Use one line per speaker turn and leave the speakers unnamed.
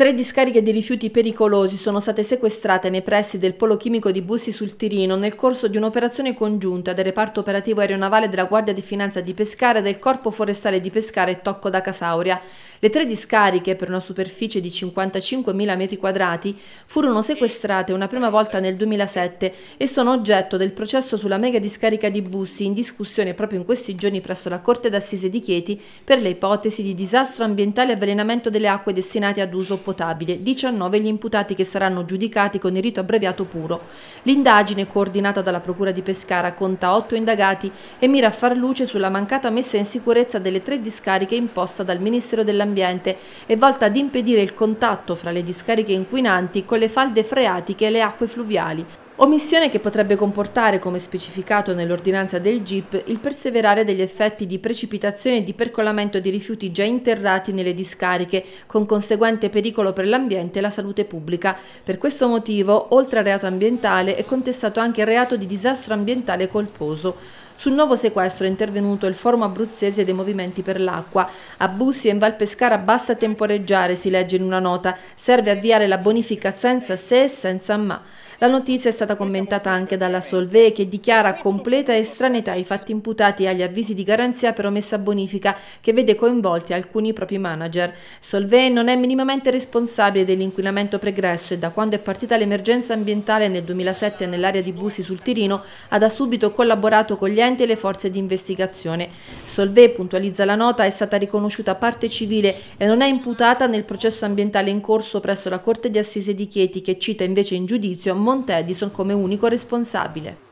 Tre discariche di rifiuti pericolosi sono state sequestrate nei pressi del polo chimico di Bussi sul Tirino nel corso di un'operazione congiunta del reparto operativo aeronavale della Guardia di Finanza di Pescara e del Corpo Forestale di Pescara e Tocco da Casauria. Le tre discariche, per una superficie di 55.000 m2, furono sequestrate una prima volta nel 2007 e sono oggetto del processo sulla mega discarica di Bussi in discussione proprio in questi giorni presso la Corte d'Assise di Chieti per le ipotesi di disastro ambientale e avvelenamento delle acque destinate ad uso potabile. 19 gli imputati che saranno giudicati con il rito abbreviato puro. L'indagine, coordinata dalla Procura di Pescara, conta 8 indagati e mira a far luce sulla mancata messa in sicurezza delle tre discariche imposta dal Ministero dell'Ambiente l'ambiente e volta ad impedire il contatto fra le discariche inquinanti con le falde freatiche e le acque fluviali, Omissione che potrebbe comportare, come specificato nell'ordinanza del GIP, il perseverare degli effetti di precipitazione e di percolamento di rifiuti già interrati nelle discariche, con conseguente pericolo per l'ambiente e la salute pubblica. Per questo motivo, oltre al reato ambientale, è contestato anche il reato di disastro ambientale colposo. Sul nuovo sequestro è intervenuto il Forum Abruzzese dei Movimenti per l'Acqua. A Bussia in Val Pescara basta temporeggiare, si legge in una nota. Serve avviare la bonifica senza se e senza ma. La notizia è stata commentata anche dalla Solvay che dichiara completa estraneità ai fatti imputati agli avvisi di garanzia per omessa bonifica che vede coinvolti alcuni propri manager. Solvay non è minimamente responsabile dell'inquinamento pregresso e da quando è partita l'emergenza ambientale nel 2007 nell'area di Bussi sul Tirino ha da subito collaborato con gli enti e le forze di investigazione. Solvay, puntualizza la nota, è stata riconosciuta parte civile e non è imputata nel processo ambientale in corso presso la Corte di Assise di Chieti che cita invece in giudizio Drummond Edison come unico responsabile.